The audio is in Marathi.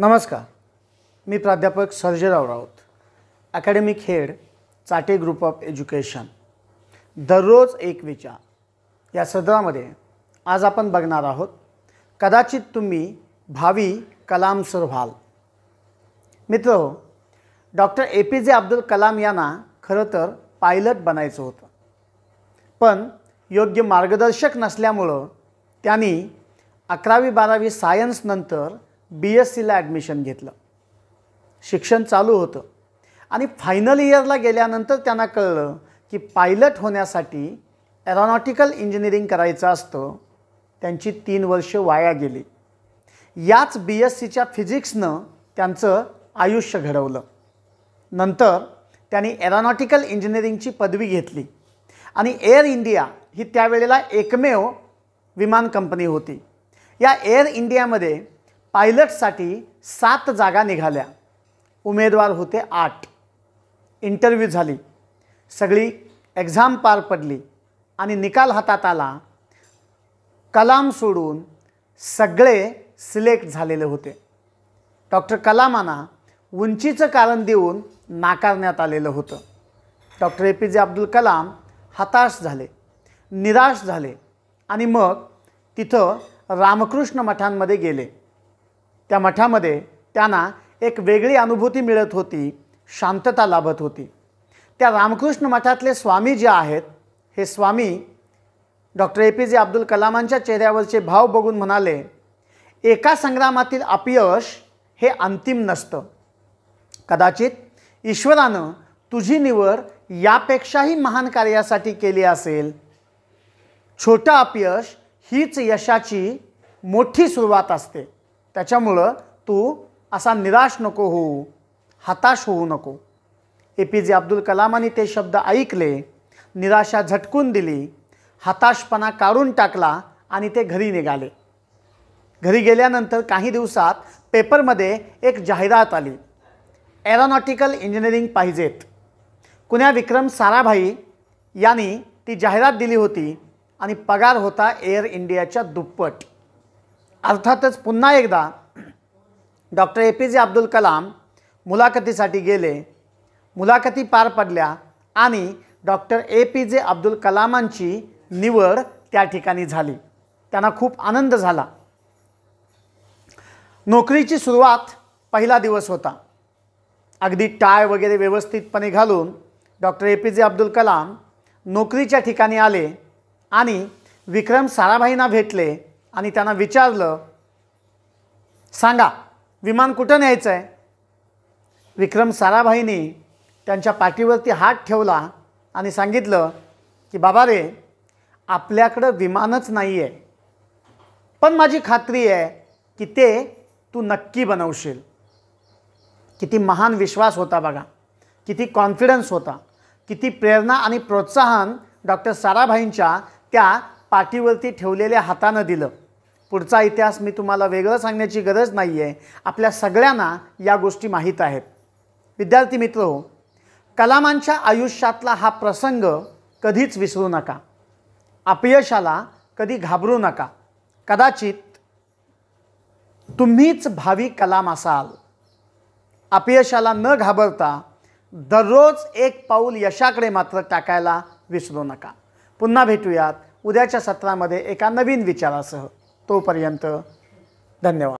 नमस्कार मी प्राध्यापक Sarjerao Raut academic head Chate group of education दररोज एक विचार या सदरामध्ये आज आपण बघणार आहोत कदाचित तुम्ही भावी कलाम सर व्हाल मित्र हो, डॉक्टर ए पी जे अब्दुल कलाम यांना खरं तर पायलट बनायचं होतं पण योग्य मार्गदर्शक नसल्यामुळं त्यांनी अकरावी बारावी सायन्सनंतर बी एस सीला ॲडमिशन घेतलं शिक्षण चालू होतं आणि फायनल इयरला गेल्यानंतर त्यांना कळलं की पायलट होण्यासाठी एरोनॉटिकल इंजिनिअरिंग करायचं असतं त्यांची तीन वर्ष वाया गेली याच बी एस सीच्या फिजिक्सनं त्यांचं आयुष्य घडवलं नंतर त्यांनी एरोनॉटिकल इंजिनिअरिंगची पदवी घेतली आणि एअर इंडिया ही त्यावेळेला एकमेव विमान कंपनी होती या एअर इंडियामध्ये पायलटसाठी सात जागा निघाल्या उमेदवार होते आठ इंटरव्ह्यू झाली सगळी एक्झाम पार पडली आणि निकाल हातात आला कलाम सोडून सगळे सिलेक्ट झालेले होते डॉक्टर कलामांना उंचीचं कारण देऊन नाकारण्यात आलेलं होतं डॉक्टर ए पी जे अब्दुल कलाम हताश झाले निराश झाले आणि मग तिथं रामकृष्ण मठांमध्ये गेले त्या मठामध्ये त्यांना एक वेगळी अनुभूती मिळत होती शांतता लाभत होती त्या रामकृष्ण मठातले स्वामी जे आहेत हे स्वामी डॉक्टर ए पी जे अब्दुल कलामांच्या चेहऱ्यावरचे भाव बघून म्हणाले एका संग्रामातील अपयश हे अंतिम नसतं कदाचित ईश्वरानं तुझी निवड यापेक्षाही महान कार्यासाठी केली असेल छोटं अपयश हीच यशाची मोठी सुरुवात असते त्याच्यामुळं तू असा निराश नको होऊ हताश होऊ नको ए पी जे अब्दुल कलामांनी ते शब्द ऐकले निराशा झटकून दिली हताशपणा काढून टाकला आणि ते घरी निघाले घरी गेल्यानंतर काही दिवसात पेपरमध्ये एक जाहिरात आली एरोनॉटिकल इंजिनिअरिंग पाहिजेत कुण्या विक्रम साराभाई यांनी ती जाहिरात दिली होती आणि पगार होता एअर इंडियाच्या दुप्पट अर्थातच पुन्हा एकदा डॉक्टर ए पी जे अब्दुल कलाम मुलाखतीसाठी गेले मुलाखती पार पडल्या आणि डॉक्टर ए पी जे अब्दुल कलामांची निवड त्या ठिकाणी झाली त्यांना खूप आनंद झाला नोकरीची सुरुवात पहिला दिवस होता अगदी टाय वगैरे व्यवस्थितपणे घालून डॉक्टर ए पी जे अब्दुल कलाम नोकरीच्या ठिकाणी आले आणि विक्रम साराभाईंना भेटले आणि त्यांना विचारलं सांगा विमान कुठं न्यायचं आहे विक्रम साराभाईंनी त्यांच्या पाठीवरती हात ठेवला आणि सांगितलं की बाबा रे आपल्याकडं विमानच नाही आहे पण माझी खात्री आहे की ते तू नक्की बनवशील किती महान विश्वास होता बघा किती कॉन्फिडन्स होता किती प्रेरणा आणि प्रोत्साहन डॉक्टर साराभाईंच्या त्या पाठीवरती ठेवलेल्या हातानं दिलं पुढचा इतिहास मी तुम्हाला वेगळं सांगण्याची गरज नाही आहे आपल्या सगळ्यांना या गोष्टी माहीत आहेत विद्यार्थी मित्र हो कलामांच्या आयुष्यातला हा प्रसंग कधीच विसरू नका अपयशाला कधी घाबरू नका कदाचित तुम्हीच भावी कलाम असाल अपयशाला न घाबरता दररोज एक पाऊल यशाकडे मात्र टाकायला विसरू नका पुन्हा भेटूयात उद्याच्या सत्रामध्ये एका नवीन विचारासह तोपर्यंत धन्यवाद